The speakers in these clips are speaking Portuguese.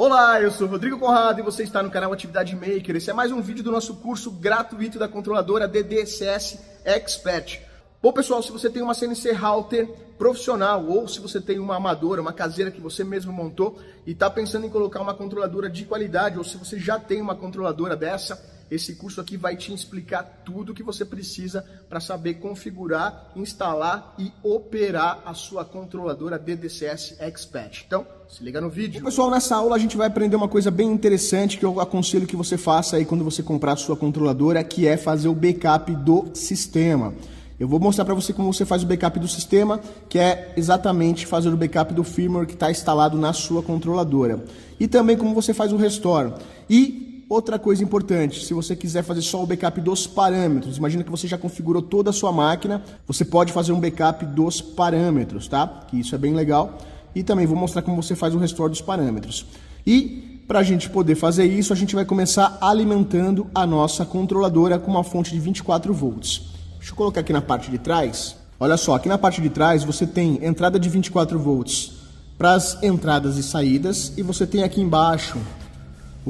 Olá, eu sou Rodrigo Conrado e você está no canal Atividade Maker. Esse é mais um vídeo do nosso curso gratuito da controladora DDCS Expert. Bom, pessoal, se você tem uma CNC router profissional ou se você tem uma amadora, uma caseira que você mesmo montou e está pensando em colocar uma controladora de qualidade ou se você já tem uma controladora dessa, esse curso aqui vai te explicar tudo o que você precisa para saber configurar, instalar e operar a sua controladora DDCS Expert. Então, se liga no vídeo. Bom, pessoal, nessa aula a gente vai aprender uma coisa bem interessante que eu aconselho que você faça aí quando você comprar a sua controladora, que é fazer o backup do sistema. Eu vou mostrar para você como você faz o backup do sistema, que é exatamente fazer o backup do firmware que está instalado na sua controladora. E também como você faz o restore. E Outra coisa importante, se você quiser fazer só o backup dos parâmetros, imagina que você já configurou toda a sua máquina, você pode fazer um backup dos parâmetros, tá? Que isso é bem legal. E também vou mostrar como você faz o restore dos parâmetros. E para a gente poder fazer isso, a gente vai começar alimentando a nossa controladora com uma fonte de 24 volts. Deixa eu colocar aqui na parte de trás. Olha só, aqui na parte de trás você tem entrada de 24 volts para as entradas e saídas e você tem aqui embaixo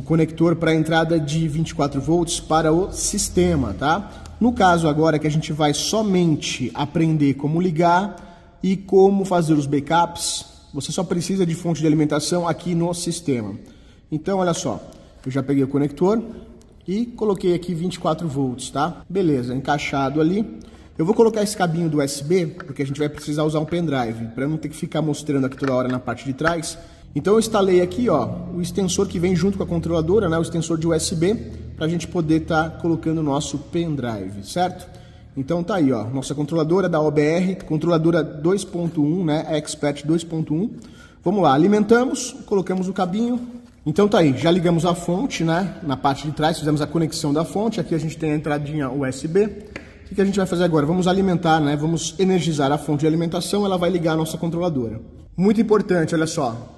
o conector para a entrada de 24 volts para o sistema, tá? No caso agora que a gente vai somente aprender como ligar e como fazer os backups, você só precisa de fonte de alimentação aqui no sistema. Então, olha só, eu já peguei o conector e coloquei aqui 24 volts, tá? Beleza, encaixado ali. Eu vou colocar esse cabinho do USB, porque a gente vai precisar usar um pendrive, para não ter que ficar mostrando aqui toda hora na parte de trás. Então eu instalei aqui ó, o extensor que vem junto com a controladora, né, o extensor de USB, para a gente poder estar tá colocando o nosso pendrive, certo? Então tá aí, ó, nossa controladora da OBR, controladora 2.1, né, Expert 2.1. Vamos lá, alimentamos, colocamos o cabinho. Então tá aí, já ligamos a fonte, né, na parte de trás, fizemos a conexão da fonte. Aqui a gente tem a entradinha USB. O que a gente vai fazer agora? Vamos alimentar, né? Vamos energizar a fonte de alimentação, ela vai ligar a nossa controladora. Muito importante, olha só.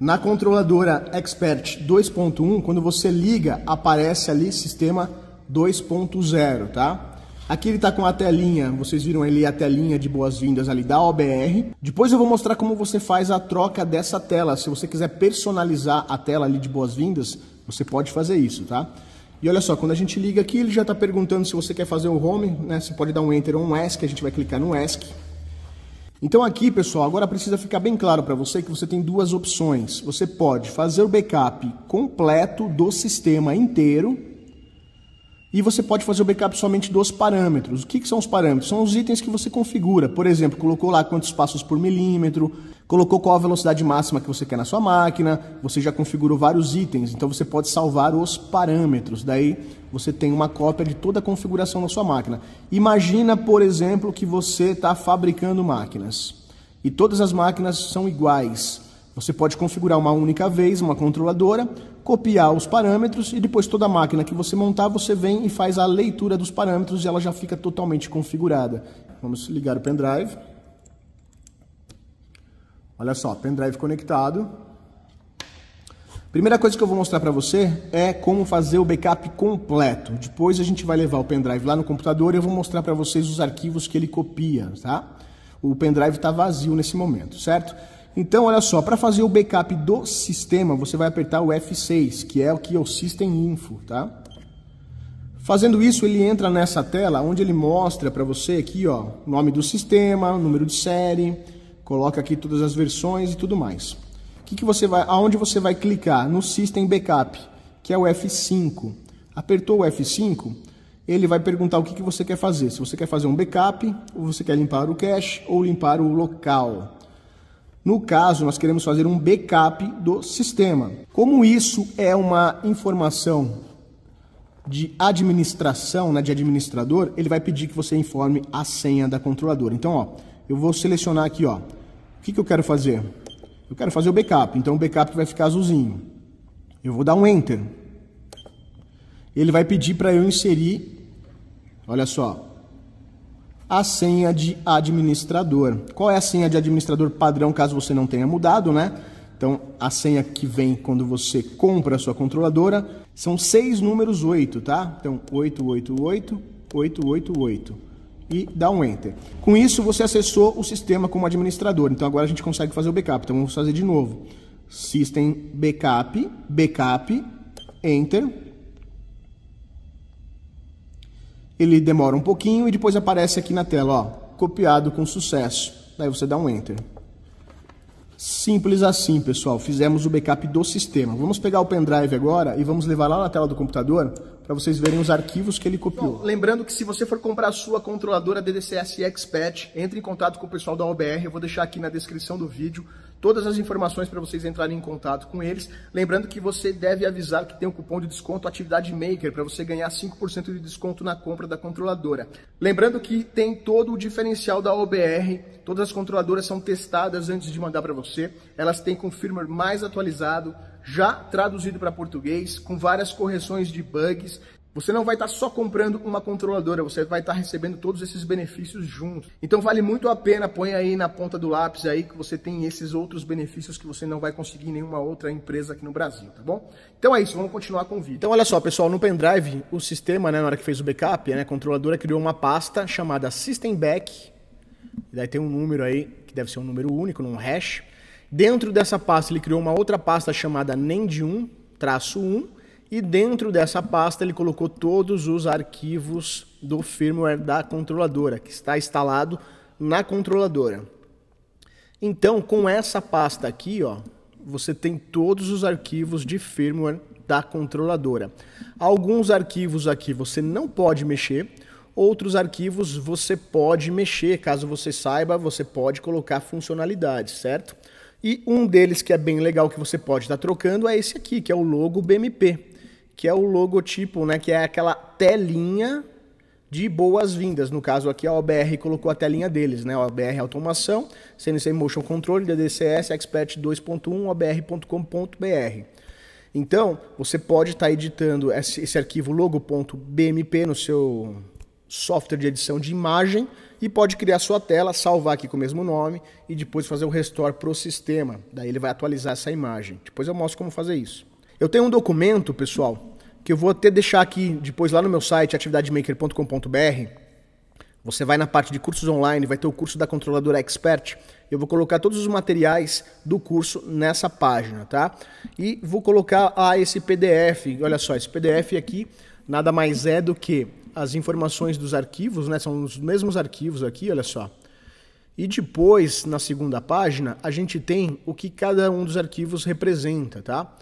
Na controladora Expert 2.1, quando você liga, aparece ali sistema 2.0, tá? Aqui ele está com a telinha, vocês viram ali a telinha de boas-vindas ali da OBR. Depois eu vou mostrar como você faz a troca dessa tela. Se você quiser personalizar a tela ali de boas-vindas, você pode fazer isso, tá? E olha só, quando a gente liga aqui, ele já está perguntando se você quer fazer o home, né? Você pode dar um Enter ou um ESC, a gente vai clicar no ESC. Então aqui, pessoal, agora precisa ficar bem claro para você que você tem duas opções. Você pode fazer o backup completo do sistema inteiro e você pode fazer o backup somente dos parâmetros. O que, que são os parâmetros? São os itens que você configura. Por exemplo, colocou lá quantos passos por milímetro, colocou qual a velocidade máxima que você quer na sua máquina, você já configurou vários itens, então você pode salvar os parâmetros. Daí você tem uma cópia de toda a configuração da sua máquina. Imagina, por exemplo, que você está fabricando máquinas e todas as máquinas são iguais. Você pode configurar uma única vez uma controladora, copiar os parâmetros e depois toda a máquina que você montar, você vem e faz a leitura dos parâmetros e ela já fica totalmente configurada. Vamos ligar o pendrive. Olha só, pendrive conectado. Primeira coisa que eu vou mostrar para você é como fazer o backup completo. Depois a gente vai levar o pendrive lá no computador e eu vou mostrar para vocês os arquivos que ele copia, tá? O pendrive está vazio nesse momento, certo? Então, olha só, para fazer o backup do sistema, você vai apertar o F6, que é o que é o System Info, tá? Fazendo isso, ele entra nessa tela onde ele mostra para você aqui, ó, nome do sistema, número de série, coloca aqui todas as versões e tudo mais que, que você vai, aonde você vai clicar? No System Backup, que é o F5. Apertou o F5, ele vai perguntar o que, que você quer fazer. Se você quer fazer um backup, ou você quer limpar o cache, ou limpar o local. No caso, nós queremos fazer um backup do sistema. Como isso é uma informação de administração, né, de administrador, ele vai pedir que você informe a senha da controladora. Então, ó, eu vou selecionar aqui, ó, o que, que eu quero fazer? Eu quero fazer o backup, então o backup vai ficar azulzinho. Eu vou dar um Enter. Ele vai pedir para eu inserir, olha só, a senha de administrador. Qual é a senha de administrador padrão, caso você não tenha mudado, né? Então, a senha que vem quando você compra a sua controladora são seis números oito, tá? Então, 888, 888 e dá um Enter. Com isso, você acessou o sistema como administrador. Então, agora a gente consegue fazer o backup. Então, vamos fazer de novo. System Backup, Backup, Enter. Ele demora um pouquinho e depois aparece aqui na tela, ó, copiado com sucesso. Daí você dá um Enter. Simples assim, pessoal. Fizemos o backup do sistema. Vamos pegar o pendrive agora e vamos levar lá na tela do computador para vocês verem os arquivos que ele copiou. Bom, lembrando que se você for comprar a sua controladora DDCS Expat, entre em contato com o pessoal da OBR. Eu vou deixar aqui na descrição do vídeo todas as informações para vocês entrarem em contato com eles. Lembrando que você deve avisar que tem o um cupom de desconto Atividade Maker para você ganhar 5% de desconto na compra da controladora. Lembrando que tem todo o diferencial da OBR, todas as controladoras são testadas antes de mandar para você, elas têm com firmware mais atualizado, já traduzido para português, com várias correções de bugs. Você não vai estar só comprando uma controladora, você vai estar recebendo todos esses benefícios juntos. Então vale muito a pena, põe aí na ponta do lápis aí que você tem esses outros benefícios que você não vai conseguir em nenhuma outra empresa aqui no Brasil, tá bom? Então é isso, vamos continuar com o vídeo. Então olha só, pessoal, no pendrive, o sistema, né, na hora que fez o backup, né, a controladora criou uma pasta chamada System Back, e daí tem um número aí, que deve ser um número único, num hash. Dentro dessa pasta, ele criou uma outra pasta chamada NAND1-1, e dentro dessa pasta ele colocou todos os arquivos do firmware da controladora, que está instalado na controladora. Então, com essa pasta aqui, ó, você tem todos os arquivos de firmware da controladora. Alguns arquivos aqui você não pode mexer, outros arquivos você pode mexer, caso você saiba, você pode colocar funcionalidades, certo? E um deles que é bem legal que você pode estar tá trocando é esse aqui, que é o logo BMP que é o logotipo, né? Que é aquela telinha de boas-vindas. No caso aqui, a OBR colocou a telinha deles, né? OBR Automação, CNC Motion Control, DDCS, Expert 2.1, obr.com.br. Então, você pode estar tá editando esse, esse arquivo logo.bmp no seu software de edição de imagem e pode criar sua tela, salvar aqui com o mesmo nome e depois fazer o restore para o sistema. Daí ele vai atualizar essa imagem. Depois eu mostro como fazer isso. Eu tenho um documento, pessoal, que eu vou até deixar aqui depois lá no meu site, atividademaker.com.br. Você vai na parte de cursos online, vai ter o curso da controladora expert. Eu vou colocar todos os materiais do curso nessa página, tá? E vou colocar ah, esse PDF. Olha só, esse PDF aqui nada mais é do que as informações dos arquivos, né? São os mesmos arquivos aqui, olha só. E depois, na segunda página, a gente tem o que cada um dos arquivos representa, tá?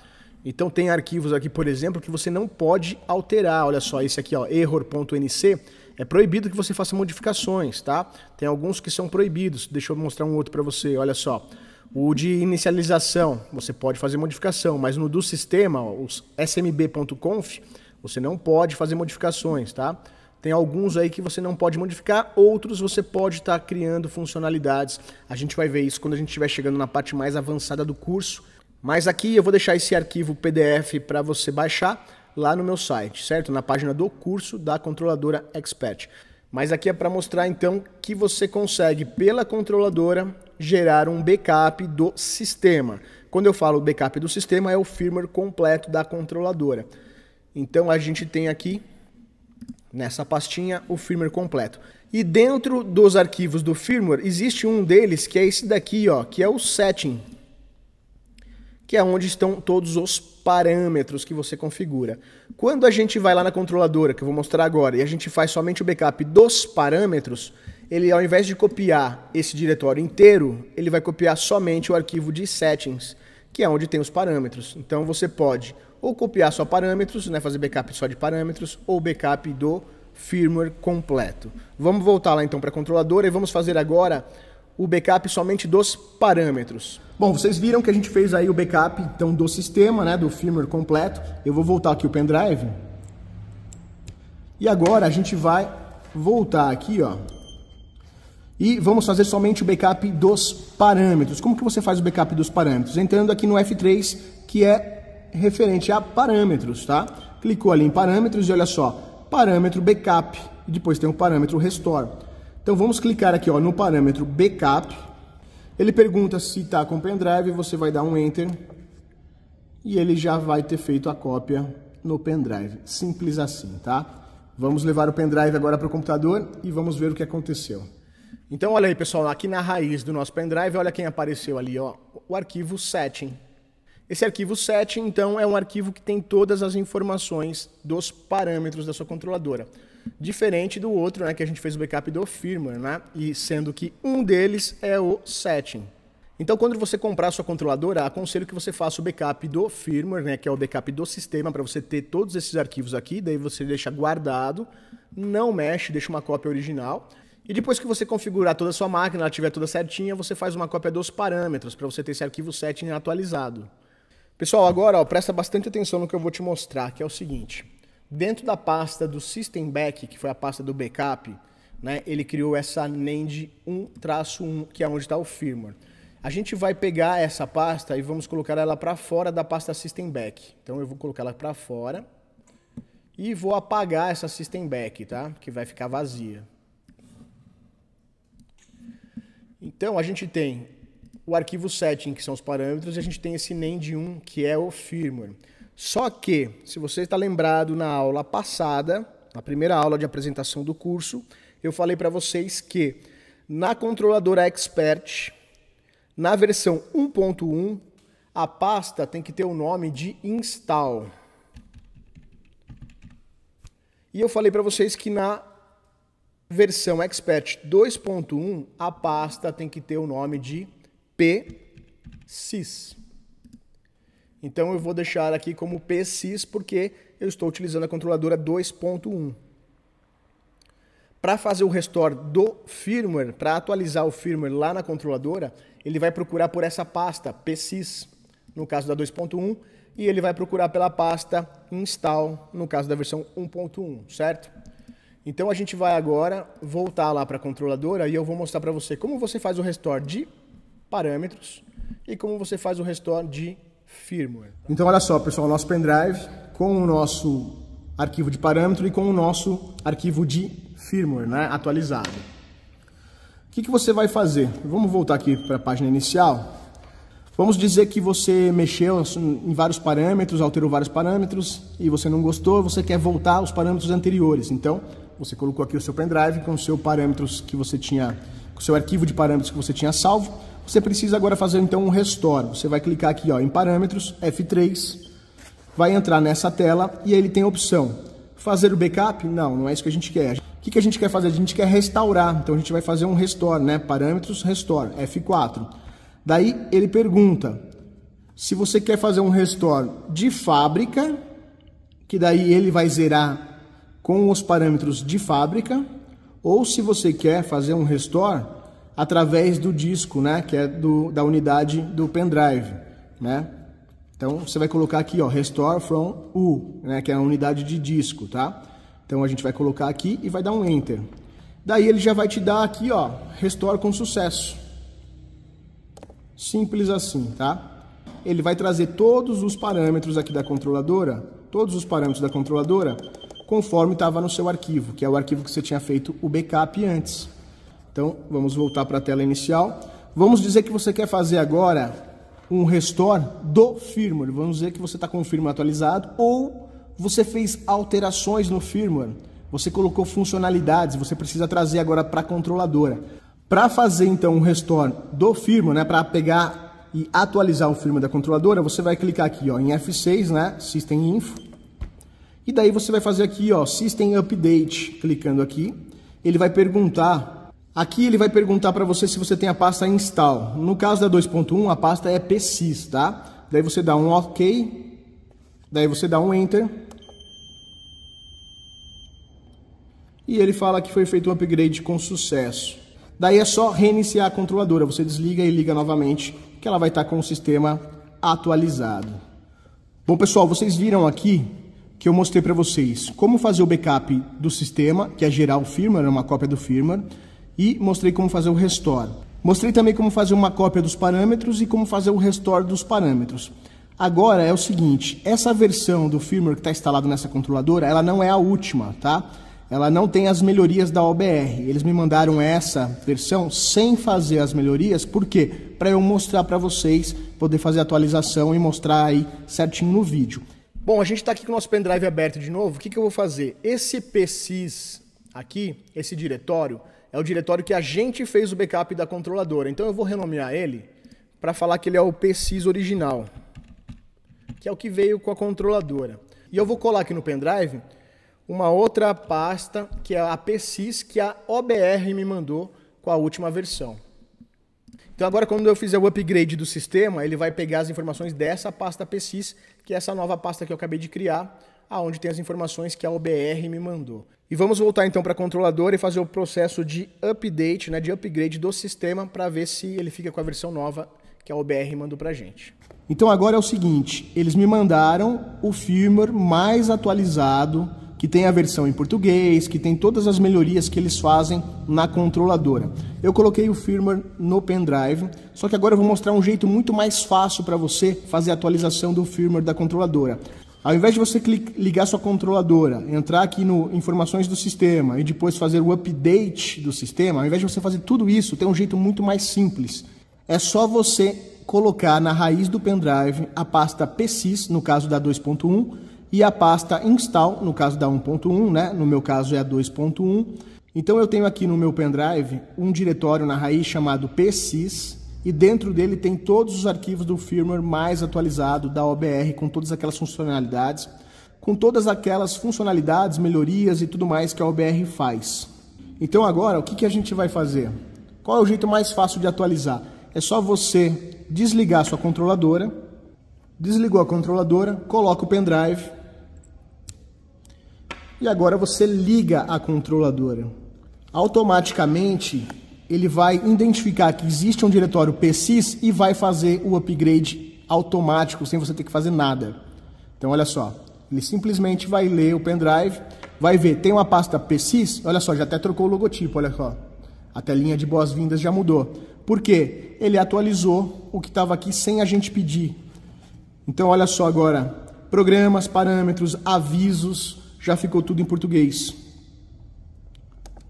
Então tem arquivos aqui, por exemplo, que você não pode alterar. Olha só, esse aqui, ó, error.nc, é proibido que você faça modificações, tá? Tem alguns que são proibidos. Deixa eu mostrar um outro para você. Olha só. O de inicialização, você pode fazer modificação, mas no do sistema, ó, os smb.conf, você não pode fazer modificações, tá? Tem alguns aí que você não pode modificar, outros você pode estar tá criando funcionalidades. A gente vai ver isso quando a gente estiver chegando na parte mais avançada do curso mas aqui eu vou deixar esse arquivo PDF para você baixar lá no meu site, certo? Na página do curso da controladora Expert. Mas aqui é para mostrar então que você consegue pela controladora gerar um backup do sistema. Quando eu falo backup do sistema é o firmware completo da controladora. Então a gente tem aqui nessa pastinha o firmware completo. E dentro dos arquivos do firmware existe um deles que é esse daqui, ó, que é o setting que é onde estão todos os parâmetros que você configura. Quando a gente vai lá na controladora, que eu vou mostrar agora, e a gente faz somente o backup dos parâmetros, ele ao invés de copiar esse diretório inteiro, ele vai copiar somente o arquivo de settings, que é onde tem os parâmetros. Então você pode ou copiar só parâmetros, né, fazer backup só de parâmetros, ou backup do firmware completo. Vamos voltar lá então para a controladora e vamos fazer agora o backup somente dos parâmetros. Bom, vocês viram que a gente fez aí o backup então do sistema, né, do firmware completo. Eu vou voltar aqui o pendrive. E agora a gente vai voltar aqui, ó. E vamos fazer somente o backup dos parâmetros. Como que você faz o backup dos parâmetros? Entrando aqui no F3, que é referente a parâmetros, tá? Clicou ali em parâmetros e olha só, parâmetro backup, e depois tem o parâmetro restore. Então vamos clicar aqui ó, no parâmetro backup. Ele pergunta se está com pendrive, você vai dar um enter e ele já vai ter feito a cópia no pendrive. Simples assim, tá? Vamos levar o pendrive agora para o computador e vamos ver o que aconteceu. Então olha aí pessoal, aqui na raiz do nosso pendrive, olha quem apareceu ali, ó, o arquivo setting. Esse arquivo setting então é um arquivo que tem todas as informações dos parâmetros da sua controladora diferente do outro, né, que a gente fez o backup do firmware, né? E sendo que um deles é o setting. Então, quando você comprar sua controladora, aconselho que você faça o backup do firmware, né, que é o backup do sistema, para você ter todos esses arquivos aqui. Daí você deixa guardado, não mexe, deixa uma cópia original. E depois que você configurar toda a sua máquina, ela estiver toda certinha, você faz uma cópia dos parâmetros para você ter esse arquivo setting atualizado. Pessoal, agora ó, presta bastante atenção no que eu vou te mostrar, que é o seguinte. Dentro da pasta do System Back, que foi a pasta do backup, né, ele criou essa NAND 1-1, que é onde está o firmware. A gente vai pegar essa pasta e vamos colocar ela para fora da pasta System Back. Então eu vou colocar ela para fora e vou apagar essa System Back, tá? Que vai ficar vazia. Então a gente tem o arquivo setting, que são os parâmetros, e a gente tem esse NAND1, que é o firmware. Só que, se você está lembrado na aula passada, na primeira aula de apresentação do curso, eu falei para vocês que na controladora Expert, na versão 1.1, a pasta tem que ter o nome de install. E eu falei para vocês que na versão Expert 2.1, a pasta tem que ter o nome de PSys. Então eu vou deixar aqui como PSIS porque eu estou utilizando a controladora 2.1. Para fazer o restore do firmware, para atualizar o firmware lá na controladora, ele vai procurar por essa pasta, PSIS, no caso da 2.1, e ele vai procurar pela pasta install, no caso da versão 1.1, certo? Então a gente vai agora voltar lá para a controladora e eu vou mostrar para você como você faz o restore de parâmetros e como você faz o restore de firmware. Então, olha só, pessoal, nosso pendrive com o nosso arquivo de parâmetro e com o nosso arquivo de firmware né, atualizado. O que, que você vai fazer? Vamos voltar aqui para a página inicial. Vamos dizer que você mexeu em vários parâmetros, alterou vários parâmetros e você não gostou, você quer voltar aos parâmetros anteriores. Então, você colocou aqui o seu pendrive com o seu parâmetros que você tinha, com o seu arquivo de parâmetros que você tinha salvo. Você precisa agora fazer então um restore. Você vai clicar aqui ó, em parâmetros, F3, vai entrar nessa tela e ele tem a opção fazer o backup? Não, não é isso que a gente quer. O que, que a gente quer fazer? A gente quer restaurar, então a gente vai fazer um restore, né? Parâmetros, restore, F4. Daí ele pergunta se você quer fazer um restore de fábrica, que daí ele vai zerar com os parâmetros de fábrica, ou se você quer fazer um restore através do disco, né? Que é do, da unidade do pendrive, né? Então você vai colocar aqui, ó, restore from U, né? Que é a unidade de disco, tá? Então a gente vai colocar aqui e vai dar um enter. Daí ele já vai te dar aqui, ó, restore com sucesso. Simples assim, tá? Ele vai trazer todos os parâmetros aqui da controladora, todos os parâmetros da controladora, conforme estava no seu arquivo, que é o arquivo que você tinha feito o backup antes. Então, vamos voltar para a tela inicial. Vamos dizer que você quer fazer agora um restore do firmware. Vamos dizer que você está com o firmware atualizado ou você fez alterações no firmware. Você colocou funcionalidades, você precisa trazer agora para a controladora. Para fazer então um restore do firmware, né, para pegar e atualizar o firmware da controladora, você vai clicar aqui ó, em F6, né, System Info. E daí você vai fazer aqui ó, System Update, clicando aqui. Ele vai perguntar Aqui ele vai perguntar para você se você tem a pasta install. No caso da 2.1, a pasta é PCs, tá? Daí você dá um OK, daí você dá um Enter. E ele fala que foi feito um upgrade com sucesso. Daí é só reiniciar a controladora. Você desliga e liga novamente, que ela vai estar tá com o sistema atualizado. Bom, pessoal, vocês viram aqui que eu mostrei para vocês como fazer o backup do sistema, que é gerar o firmware, né, uma cópia do firmware e mostrei como fazer o restore. Mostrei também como fazer uma cópia dos parâmetros e como fazer o restore dos parâmetros. Agora é o seguinte, essa versão do firmware que está instalado nessa controladora, ela não é a última, tá? Ela não tem as melhorias da OBR. Eles me mandaram essa versão sem fazer as melhorias, por quê? Para eu mostrar para vocês, poder fazer a atualização e mostrar aí certinho no vídeo. Bom, a gente está aqui com o nosso pendrive aberto de novo. O que, que eu vou fazer? Esse PCs aqui, esse diretório, é o diretório que a gente fez o backup da controladora. Então eu vou renomear ele para falar que ele é o PSIS original, que é o que veio com a controladora. E eu vou colar aqui no pendrive uma outra pasta, que é a PSIS que a OBR me mandou com a última versão. Então agora quando eu fizer o upgrade do sistema, ele vai pegar as informações dessa pasta PSIS, que é essa nova pasta que eu acabei de criar, aonde tem as informações que a OBR me mandou. E vamos voltar então para a controladora e fazer o processo de update, né, de upgrade do sistema para ver se ele fica com a versão nova que a OBR mandou para gente. Então agora é o seguinte, eles me mandaram o firmware mais atualizado, que tem a versão em português, que tem todas as melhorias que eles fazem na controladora. Eu coloquei o firmware no pendrive, só que agora eu vou mostrar um jeito muito mais fácil para você fazer a atualização do firmware da controladora. Ao invés de você ligar sua controladora, entrar aqui no informações do sistema e depois fazer o update do sistema, ao invés de você fazer tudo isso, tem um jeito muito mais simples. É só você colocar na raiz do pendrive a pasta PCS no caso da 2.1, e a pasta install, no caso da 1.1, né? No meu caso é a 2.1. Então eu tenho aqui no meu pendrive um diretório na raiz chamado PCS e dentro dele tem todos os arquivos do firmware mais atualizado da OBR com todas aquelas funcionalidades, com todas aquelas funcionalidades, melhorias e tudo mais que a OBR faz. Então agora, o que, que a gente vai fazer? Qual é o jeito mais fácil de atualizar? É só você desligar sua controladora, desligou a controladora, coloca o pendrive e agora você liga a controladora. Automaticamente ele vai identificar que existe um diretório PSIS e vai fazer o upgrade automático, sem você ter que fazer nada. Então, olha só, ele simplesmente vai ler o pendrive, vai ver, tem uma pasta PSIS, olha só, já até trocou o logotipo, olha só. A telinha de boas-vindas já mudou. Por quê? Ele atualizou o que estava aqui sem a gente pedir. Então, olha só agora, programas, parâmetros, avisos, já ficou tudo em português.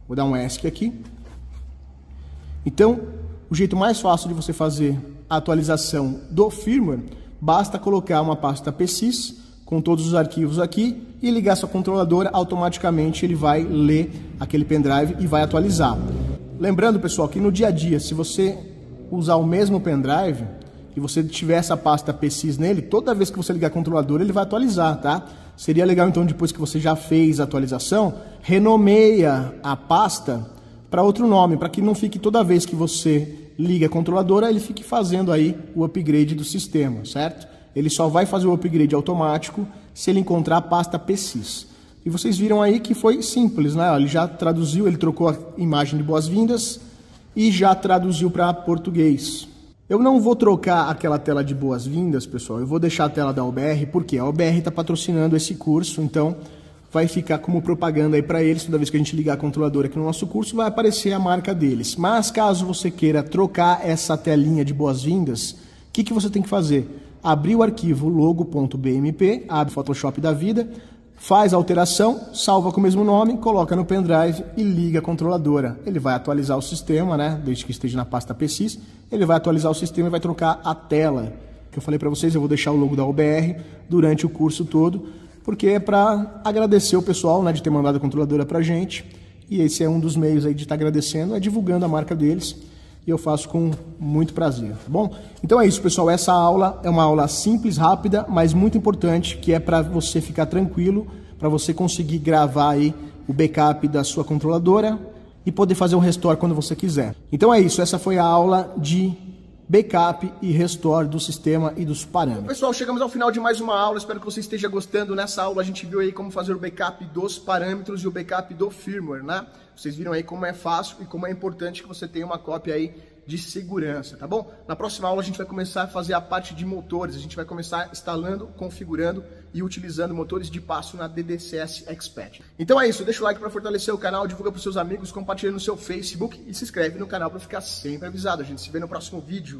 Vou dar um ESC aqui. Então, o jeito mais fácil de você fazer a atualização do firmware, basta colocar uma pasta PSIS com todos os arquivos aqui e ligar sua controladora, automaticamente ele vai ler aquele pendrive e vai atualizar. Lembrando, pessoal, que no dia a dia, se você usar o mesmo pendrive e você tiver essa pasta PSIS nele, toda vez que você ligar a controladora, ele vai atualizar, tá? Seria legal então depois que você já fez a atualização, renomeia a pasta para outro nome, para que não fique toda vez que você liga a controladora, ele fique fazendo aí o upgrade do sistema, certo? Ele só vai fazer o upgrade automático se ele encontrar a pasta PSIS. E vocês viram aí que foi simples, né? Ele já traduziu, ele trocou a imagem de boas-vindas e já traduziu para português. Eu não vou trocar aquela tela de boas-vindas, pessoal. Eu vou deixar a tela da OBR, porque a OBR está patrocinando esse curso, então vai ficar como propaganda aí para eles. Toda vez que a gente ligar a controladora aqui no nosso curso, vai aparecer a marca deles. Mas caso você queira trocar essa telinha de boas-vindas, o que, que você tem que fazer? Abrir o arquivo logo.bmp, abre o Photoshop da vida, faz a alteração, salva com o mesmo nome, coloca no pendrive e liga a controladora. Ele vai atualizar o sistema, né? Desde que esteja na pasta PCs, ele vai atualizar o sistema e vai trocar a tela. Que eu falei para vocês, eu vou deixar o logo da OBR durante o curso todo porque é para agradecer o pessoal né, de ter mandado a controladora para a gente. E esse é um dos meios aí de estar tá agradecendo, é divulgando a marca deles. E eu faço com muito prazer, tá bom? Então é isso, pessoal. Essa aula é uma aula simples, rápida, mas muito importante, que é para você ficar tranquilo, para você conseguir gravar aí o backup da sua controladora e poder fazer o restore quando você quiser. Então é isso, essa foi a aula de backup e restore do sistema e dos parâmetros. Pessoal, chegamos ao final de mais uma aula, espero que você esteja gostando. Nessa aula a gente viu aí como fazer o backup dos parâmetros e o backup do firmware, né? Vocês viram aí como é fácil e como é importante que você tenha uma cópia aí de segurança, tá bom? Na próxima aula a gente vai começar a fazer a parte de motores, a gente vai começar instalando, configurando e utilizando motores de passo na DDCS Expert. Então é isso, deixa o like para fortalecer o canal, divulga para seus amigos, compartilha no seu Facebook e se inscreve no canal para ficar sempre avisado. A gente se vê no próximo vídeo.